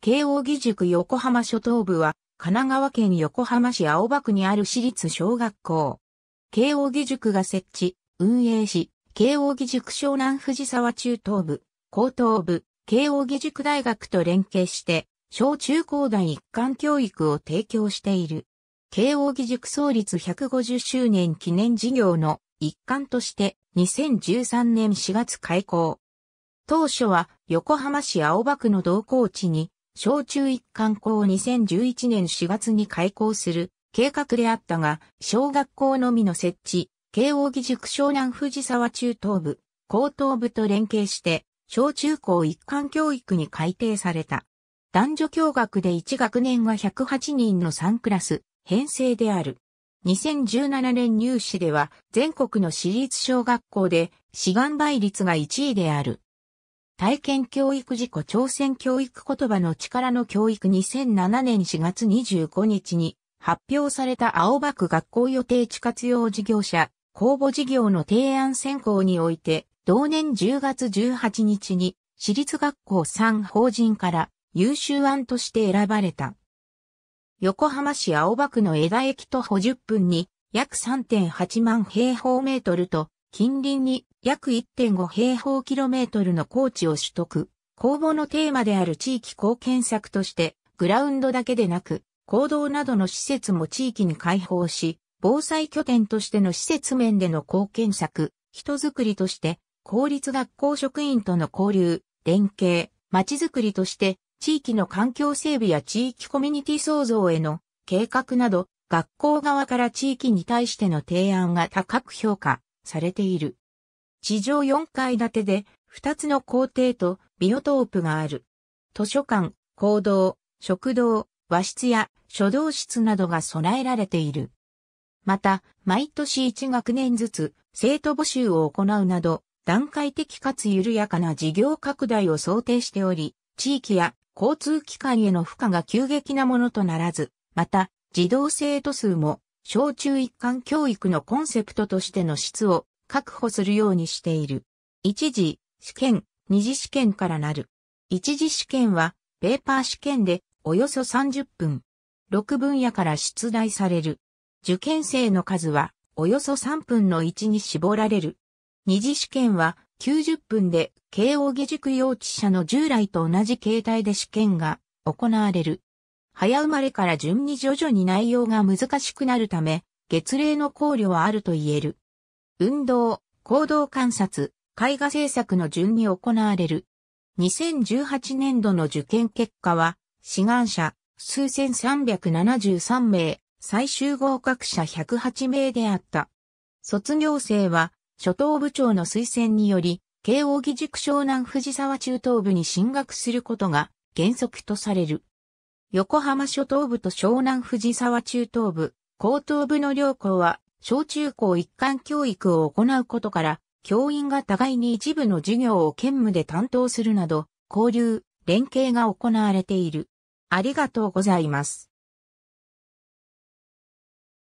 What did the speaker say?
慶応義塾横浜初等部は、神奈川県横浜市青葉区にある私立小学校。慶応義塾が設置、運営し、慶応義塾湘南藤沢中等部、高等部、慶応義塾大学と連携して、小中高大一貫教育を提供している。慶応義塾創立150周年記念事業の一環として2013年4月開校。当初は横浜市青葉区の同校地に小中一貫校を2011年4月に開校する計画であったが、小学校のみの設置、慶応義塾湘南藤沢中等部、高等部と連携して、小中高一貫教育に改定された。男女教学で1学年は108人の3クラス、編成である。2017年入試では全国の私立小学校で志願倍率が1位である。体験教育事故挑戦教育言葉の力の教育2007年4月25日に発表された青葉区学校予定地活用事業者公募事業の提案選考において同年10月18日に私立学校3法人から優秀案として選ばれた。横浜市青葉区の枝駅徒歩10分に約3.8万平方メートルと近隣に約1.5平方キロメートルの高地を取得。公募のテーマである地域貢献策として、グラウンドだけでなく、行動などの施設も地域に開放し、防災拠点としての施設面での貢献策、人づくりとして、公立学校職員との交流、連携、街づくりとして、地域の環境整備や地域コミュニティ創造への計画など、学校側から地域に対しての提案が高く評価されている。地上4階建てで、2つの校庭とビオトープがある。図書館、講堂、食堂、和室や書道室などが備えられている。また、毎年1学年ずつ生徒募集を行うなど、段階的かつ緩やかな事業拡大を想定しており、地域や交通機関への負荷が急激なものとならず、また、児童生徒数も小中一貫教育のコンセプトとしての質を確保するようにしている。一次試験、二次試験からなる。一次試験は、ペーパー試験で、およそ30分。6分野から出題される。受験生の数は、およそ3分の1に絞られる。二次試験は、90分で、慶応義塾幼稚舎の従来と同じ形態で試験が行われる。早生まれから順に徐々に内容が難しくなるため、月齢の考慮はあると言える。運動、行動観察、絵画制作の順に行われる。2018年度の受験結果は、志願者、数千373名、最終合格者108名であった。卒業生は、初等部長の推薦により、慶応義塾湘南藤沢中等部に進学することが原則とされる。横浜初等部と湘南藤沢中等部、高等部の両校は小中高一貫教育を行うことから、教員が互いに一部の授業を兼務で担当するなど、交流、連携が行われている。ありがとうございます。